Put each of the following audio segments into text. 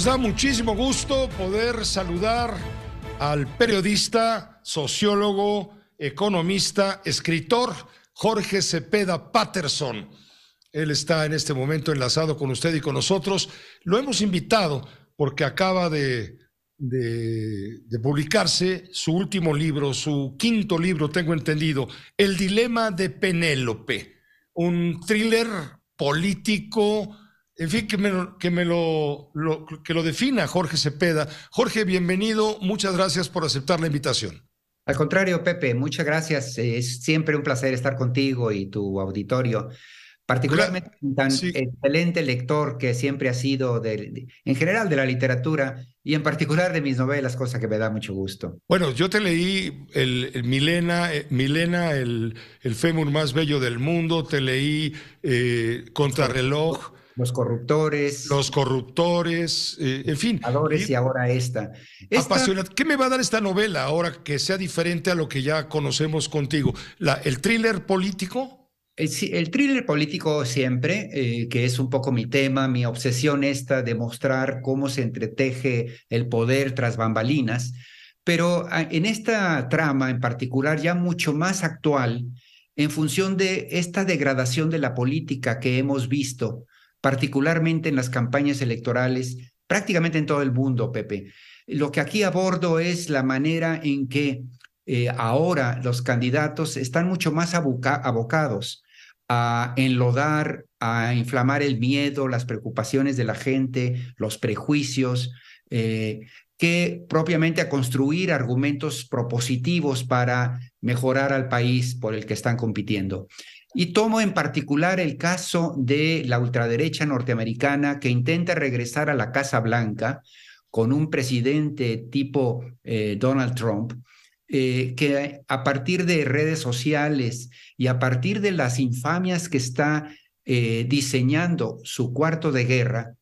Nos da muchísimo gusto poder saludar al periodista, sociólogo, economista, escritor Jorge Cepeda Patterson. Él está en este momento enlazado con usted y con nosotros. Lo hemos invitado porque acaba de, de, de publicarse su último libro, su quinto libro, tengo entendido, El Dilema de Penélope, un thriller político en fin, que me, que me lo, que lo defina Jorge Cepeda. Jorge, bienvenido. Muchas gracias por aceptar la invitación. Al contrario, Pepe, muchas gracias. Es siempre un placer estar contigo y tu auditorio. Particularmente un tan excelente lector que siempre ha sido, en general, de la literatura y en particular de mis novelas, cosa que me da mucho gusto. Bueno, yo te leí el, Milena, eh, Milena el, el, fémur más bello del mundo, te leí eh, Contrarreloj. Los corruptores. Los corruptores, eh, en fin. Y, y ahora esta. ¿Qué me va a dar esta novela ahora que sea diferente a lo que ya conocemos contigo? ¿El thriller político? Eh, el thriller político siempre, eh, que es un poco mi tema, mi obsesión esta de mostrar cómo se entreteje el poder tras bambalinas, pero en esta trama en particular ya mucho más actual, en función de esta degradación de la política que hemos visto particularmente en las campañas electorales, prácticamente en todo el mundo, Pepe. Lo que aquí abordo es la manera en que eh, ahora los candidatos están mucho más abocados a enlodar, a inflamar el miedo, las preocupaciones de la gente, los prejuicios, eh, que propiamente a construir argumentos propositivos para mejorar al país por el que están compitiendo. Y tomo en particular el caso de la ultraderecha norteamericana que intenta regresar a la Casa Blanca con un presidente tipo eh, Donald Trump, eh, que a partir de redes sociales y a partir de las infamias que está eh, diseñando su cuarto de guerra,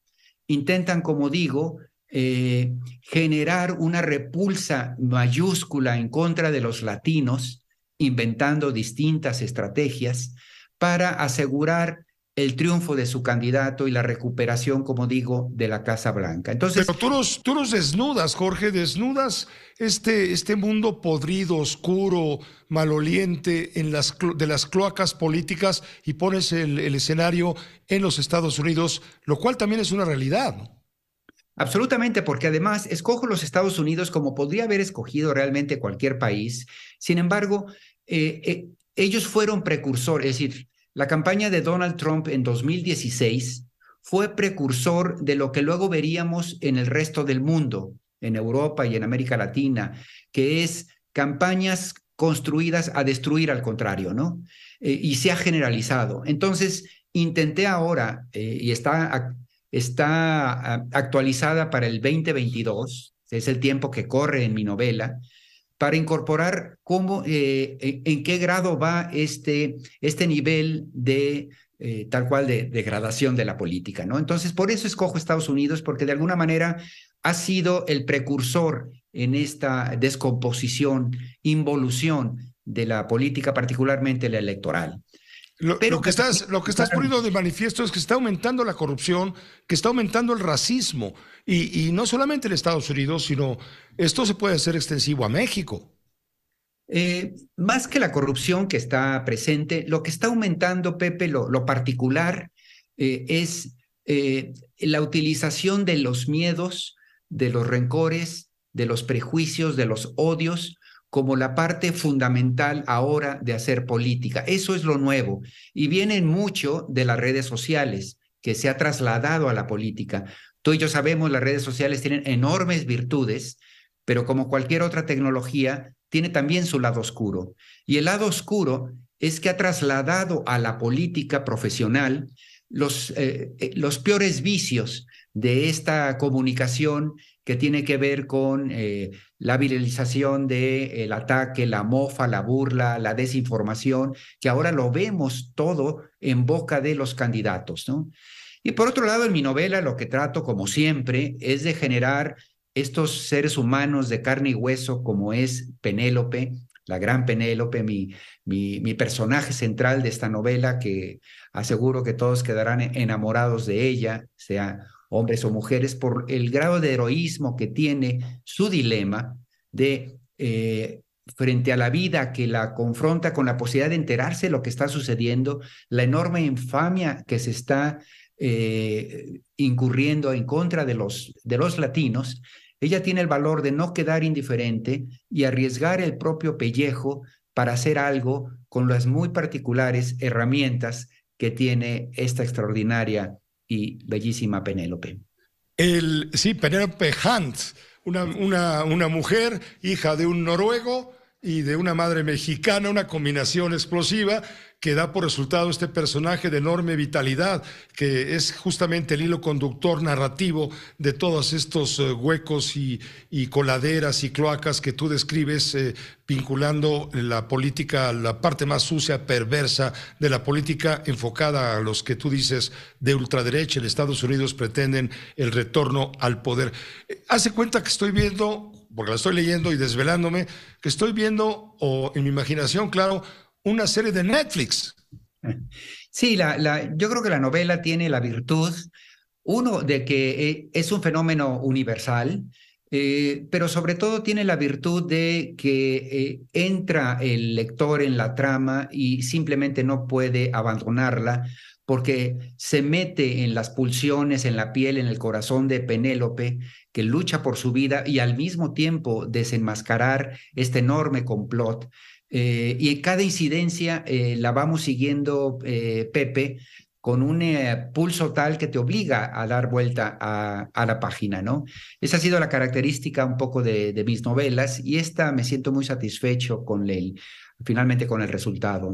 intentan, como digo, generar una repulsa mayúscula en contra de los latinos inventando distintas estrategias para asegurar el triunfo de su candidato y la recuperación, como digo, de la Casa Blanca. Entonces, Pero tú nos, tú nos desnudas, Jorge, desnudas este, este mundo podrido, oscuro, maloliente en las, de las cloacas políticas y pones el, el escenario en los Estados Unidos, lo cual también es una realidad. ¿no? Absolutamente, porque además escojo los Estados Unidos como podría haber escogido realmente cualquier país. Sin embargo, eh, eh, ellos fueron precursor es decir, la campaña de Donald Trump en 2016 fue precursor de lo que luego veríamos en el resto del mundo, en Europa y en América Latina, que es campañas construidas a destruir al contrario, ¿no? Eh, y se ha generalizado. Entonces, intenté ahora, y está está ah, actualizada para el 2022, es el tiempo que corre en mi novela, para incorporar cómo, eh, en qué grado va este, este nivel de eh, tal cual de degradación de la política, ¿no? Entonces, por eso escojo Estados Unidos, porque de alguna manera ha sido el precursor en esta descomposición, involución de la política, particularmente la electoral. Lo, pero que estás, poniendo de manifiesto es que está aumentando la corrupción, que está aumentando el racismo, y, no solamente en Estados Unidos, sino esto se puede hacer extensivo a México. Eh, más que la corrupción que está presente, lo que está aumentando, Pepe, lo, particular eh, es eh, la utilización de los miedos, de los rencores, de los prejuicios, de los odios como la parte fundamental ahora de hacer política. Eso es lo nuevo y viene mucho de las redes sociales que se ha trasladado a la política. Tú y yo sabemos, las redes sociales tienen enormes virtudes, pero como cualquier otra tecnología, tiene también su lado oscuro. Y el lado oscuro es que ha trasladado a la política profesional los, eh, eh, los peores vicios de esta comunicación que tiene que ver con eh, la viralización del ataque, la mofa, la burla, la desinformación, que ahora lo vemos todo en boca de los candidatos. ¿no? Y por otro lado, en mi novela lo que trato, como siempre, es de generar estos seres humanos de carne y hueso, como es Penélope, la gran Penélope, mi, mi, mi, personaje central de esta novela, que aseguro que todos quedarán enamorados de ella, sea hombres o mujeres, por el grado de heroísmo que tiene su dilema de eh, frente a la vida que la confronta con la posibilidad de enterarse de lo que está sucediendo, la enorme infamia que se está eh, incurriendo en contra de los, de los latinos, ella tiene el valor de no quedar indiferente y arriesgar el propio pellejo para hacer algo con las muy particulares herramientas que tiene esta extraordinaria y bellísima Penélope. El, sí, Penélope Hans una, una, una mujer, hija de un noruego, y de una madre mexicana, una combinación explosiva que da por resultado este personaje de enorme vitalidad, que es justamente el hilo conductor narrativo de todos estos eh, huecos y, coladeras y cloacas que tú describes, eh, vinculando la política, la parte más sucia, perversa de la política enfocada a los que tú dices de ultraderecha en Estados Unidos pretenden el retorno al poder. Eh, Hace cuenta que estoy viendo porque la estoy leyendo y desvelándome, que estoy viendo, o en mi imaginación, claro, una serie de Netflix. Sí, la, la, yo creo que la novela tiene la virtud, uno, de que eh, es un fenómeno universal, eh, pero sobre todo tiene la virtud de que eh, entra el lector en la trama y simplemente no puede abandonarla porque se mete en las pulsiones, en la piel, en el corazón de Penélope que lucha por su vida y al mismo tiempo desenmascarar este enorme complot. Eh, y en cada incidencia eh, la vamos siguiendo, eh, Pepe, con un pulso tal que te obliga a dar vuelta a, la página, ¿no? Esa ha sido la característica un poco de, mis novelas y esta me siento muy satisfecho con el, finalmente con el resultado,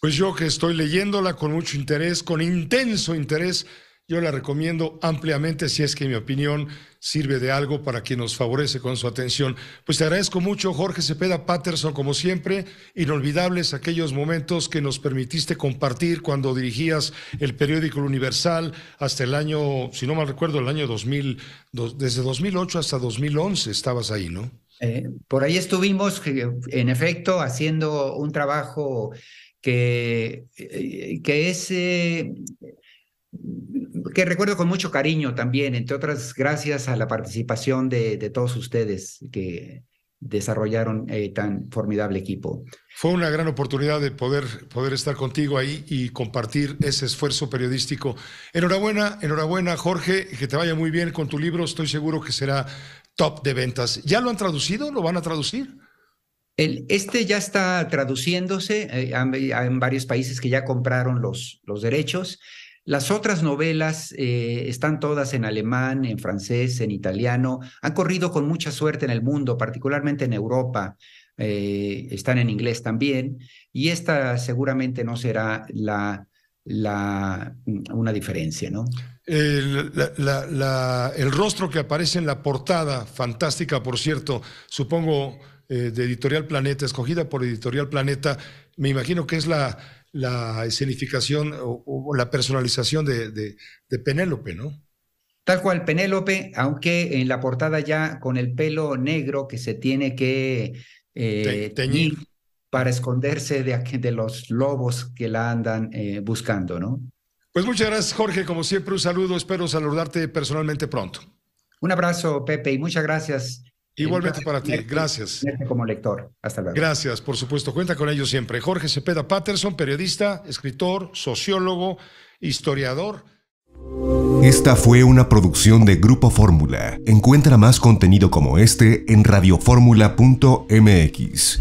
Pues yo que estoy leyéndola con mucho interés, con intenso interés, yo la recomiendo ampliamente si es que mi opinión sirve de algo para quien nos favorece con su atención. Pues te agradezco mucho, Jorge Cepeda Patterson, como siempre, inolvidables aquellos momentos que nos permitiste compartir cuando dirigías el periódico Universal hasta el año, si no mal recuerdo, el año 2000, desde 2008 hasta 2011 estabas ahí, ¿no? Eh, por ahí estuvimos, eh, en efecto, haciendo un trabajo que, eh, que es que recuerdo con mucho cariño también, entre otras gracias a la participación de, todos ustedes que desarrollaron eh, tan formidable equipo. Fue una gran oportunidad de poder, poder estar contigo ahí y compartir ese esfuerzo periodístico. Enhorabuena, enhorabuena Jorge, que te vaya muy bien con tu libro, estoy seguro que será top de ventas. ¿Ya lo han traducido? ¿Lo van a traducir? El, este ya está traduciéndose eh, en varios países que ya compraron los, los derechos. Las otras novelas eh, están todas en alemán, en francés, en italiano. Han corrido con mucha suerte en el mundo, particularmente en Europa. Eh, están en inglés también. Y esta seguramente no será la, mm, una diferencia, ¿no? El, rostro que aparece en la portada, fantástica, por cierto, supongo eh, de Editorial Planeta, escogida por Editorial Planeta, me imagino que es la, la escenificación o, la personalización de, Penélope, ¿no? Tal cual, Penélope, aunque en la portada ya con el pelo negro que se tiene que eh, teñir para esconderse de, de, los lobos que la andan eh, buscando, ¿no? Pues muchas gracias, Jorge. Como siempre, un saludo. Espero saludarte personalmente pronto. Un abrazo, Pepe, y muchas gracias Igualmente para ti, gracias. Como lector, hasta luego. Gracias, por supuesto, cuenta con ellos siempre. Jorge Cepeda Patterson, periodista, escritor, sociólogo, historiador. Esta fue una producción de Grupo Fórmula. Encuentra más contenido como este en radioformula.mx.